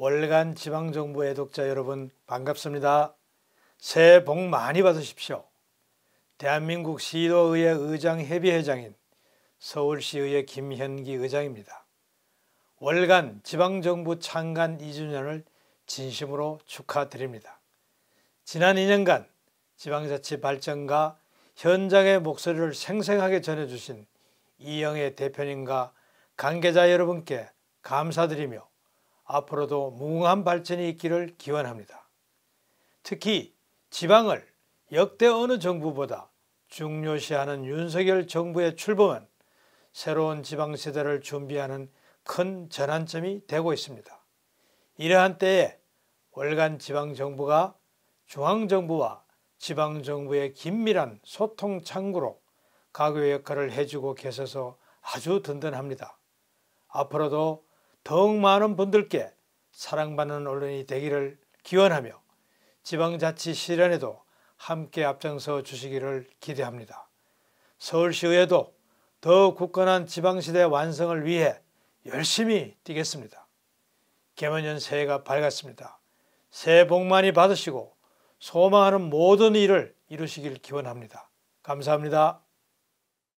월간 지방정부 애독자 여러분 반갑습니다. 새해 복 많이 받으십시오. 대한민국 시도의회 의장 협의회장인 서울시의회 김현기 의장입니다. 월간 지방정부 창간 2주년을 진심으로 축하드립니다. 지난 2년간 지방자치 발전과 현장의 목소리를 생생하게 전해주신 이영애 대표님과 관계자 여러분께 감사드리며 앞으로도 무궁한 발전이 있기를 기원합니다. 특히 지방을 역대 어느 정부보다 중요시하는 윤석열 정부의 출범은 새로운 지방세대를 준비하는 큰 전환점이 되고 있습니다. 이러한 때에 월간 지방정부가 중앙정부와 지방정부의 긴밀한 소통 창구로 가교 역할을 해주고 계셔서 아주 든든합니다. 앞으로도 더욱 많은 분들께 사랑받는 언론이 되기를 기원하며 지방자치 실현에도 함께 앞장서 주시기를 기대합니다. 서울시의회도 더 굳건한 지방시대 완성을 위해 열심히 뛰겠습니다. 개면년 새해가 밝았습니다. 새해 복 많이 받으시고 소망하는 모든 일을 이루시길 기원합니다. 감사합니다.